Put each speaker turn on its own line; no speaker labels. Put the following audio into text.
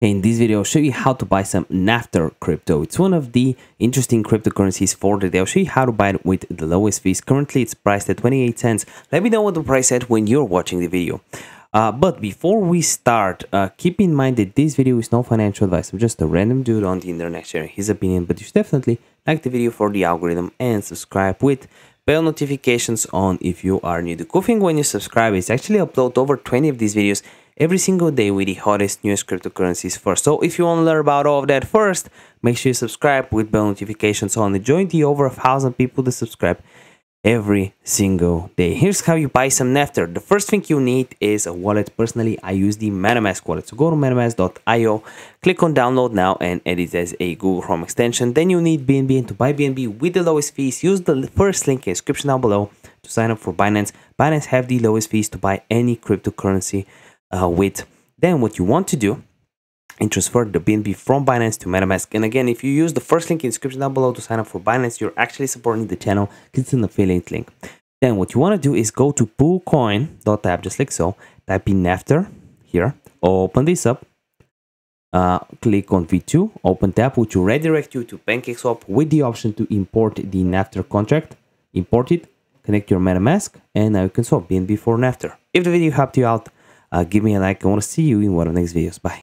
In this video, I'll show you how to buy some Nafter crypto. It's one of the interesting cryptocurrencies for the day. I'll show you how to buy it with the lowest fees. Currently, it's priced at 28 cents. Let me know what the price at when you're watching the video. Uh, but before we start, uh, keep in mind that this video is no financial advice. I'm just a random dude on the internet sharing his opinion, but you should definitely like the video for the algorithm and subscribe with bell notifications on if you are new. The cool thing when you subscribe is actually upload over 20 of these videos every single day with the hottest newest cryptocurrencies first. So if you want to learn about all of that first, make sure you subscribe with bell notifications on and join the over a thousand people that subscribe every single day. Here's how you buy some Nefter. The first thing you need is a wallet. Personally, I use the MetaMask wallet. So go to metamask.io, click on download now and edit as a Google Chrome extension. Then you need BNB and to buy BNB with the lowest fees, use the first link in description down below to sign up for Binance. Binance have the lowest fees to buy any cryptocurrency uh, with. Then what you want to do and transfer the BNB from Binance to MetaMask. And again, if you use the first link in description down below to sign up for Binance, you're actually supporting the channel it's an affiliate link. Then what you want to do is go to poolcoin.app just like so, type in after here, open this up, uh, click on V2, open tab, which will redirect you to PancakeSwap with the option to import the NAFTA contract, import it, connect your MetaMask, and now you can swap BNB for After. If the video helped you out, uh, give me a like. I want to see you in one of the next videos. Bye.